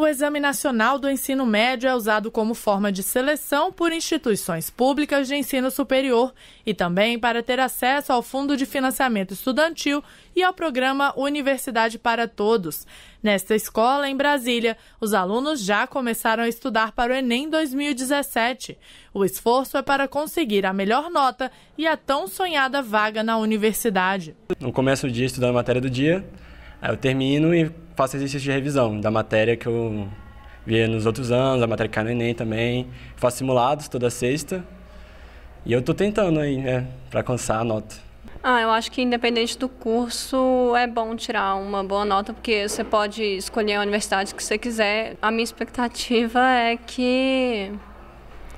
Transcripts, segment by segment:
o Exame Nacional do Ensino Médio é usado como forma de seleção por instituições públicas de ensino superior e também para ter acesso ao Fundo de Financiamento Estudantil e ao programa Universidade para Todos. Nesta escola, em Brasília, os alunos já começaram a estudar para o Enem 2017. O esforço é para conseguir a melhor nota e a tão sonhada vaga na universidade. No começo do dia estudando a matéria do dia Aí eu termino e faço exercício de revisão da matéria que eu via nos outros anos, a matéria que cai no Enem também. Faço simulados toda sexta. E eu tô tentando aí, né, para alcançar a nota. Ah, eu acho que independente do curso é bom tirar uma boa nota, porque você pode escolher a universidade que você quiser. A minha expectativa é que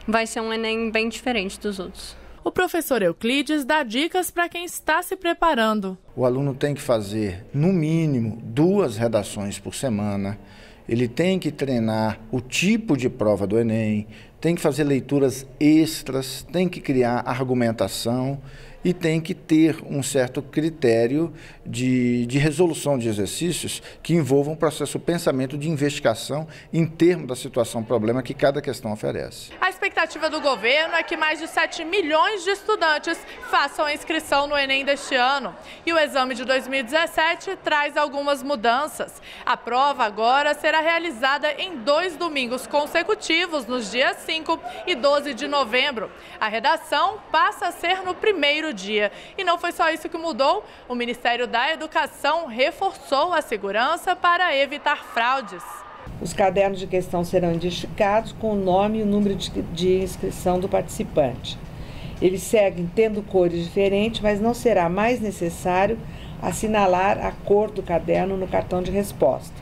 vai ser um Enem bem diferente dos outros o professor Euclides dá dicas para quem está se preparando. O aluno tem que fazer, no mínimo, duas redações por semana. Ele tem que treinar o tipo de prova do Enem, tem que fazer leituras extras, tem que criar argumentação e tem que ter um certo critério de, de resolução de exercícios que envolvam um processo pensamento de investigação em termos da situação problema que cada questão oferece. A expectativa do governo é que mais de 7 milhões de estudantes façam a inscrição no Enem deste ano. E o exame de 2017 traz algumas mudanças. A prova agora será realizada em dois domingos consecutivos, nos dias 5 e 12 de novembro. A redação passa a ser no primeiro dia. E não foi só isso que mudou. O Ministério da Educação reforçou a segurança para evitar fraudes. Os cadernos de questão serão identificados com o nome e o número de inscrição do participante. Eles seguem tendo cores diferentes, mas não será mais necessário assinalar a cor do caderno no cartão de resposta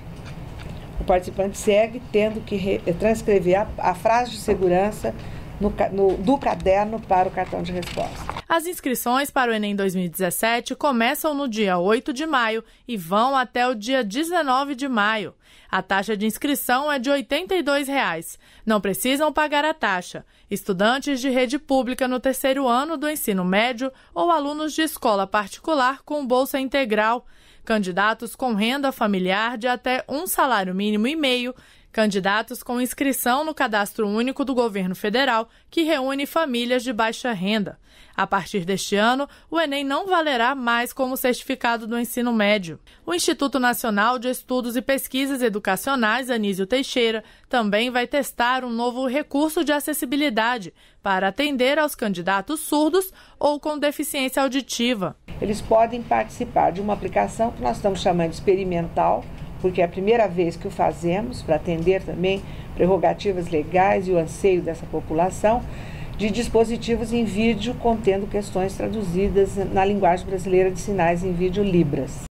participante segue tendo que eh, transcrever a, a frase de segurança no, no, do caderno para o cartão de resposta. As inscrições para o Enem 2017 começam no dia 8 de maio e vão até o dia 19 de maio. A taxa de inscrição é de R$ 82. Reais. Não precisam pagar a taxa estudantes de rede pública no terceiro ano do ensino médio ou alunos de escola particular com bolsa integral, candidatos com renda familiar de até um salário mínimo e meio, candidatos com inscrição no Cadastro Único do Governo Federal, que reúne famílias de baixa renda. A partir deste ano, o Enem não valerá mais como certificado do ensino médio. O Instituto Nacional de Estudos e Pesquisas Educacionais, Anísio Teixeira, também vai testar um novo recurso de acessibilidade para atender aos candidatos surdos ou com deficiência auditiva. Eles podem participar de uma aplicação que nós estamos chamando de experimental, porque é a primeira vez que o fazemos, para atender também prerrogativas legais e o anseio dessa população, de dispositivos em vídeo contendo questões traduzidas na linguagem brasileira de sinais em vídeo Libras.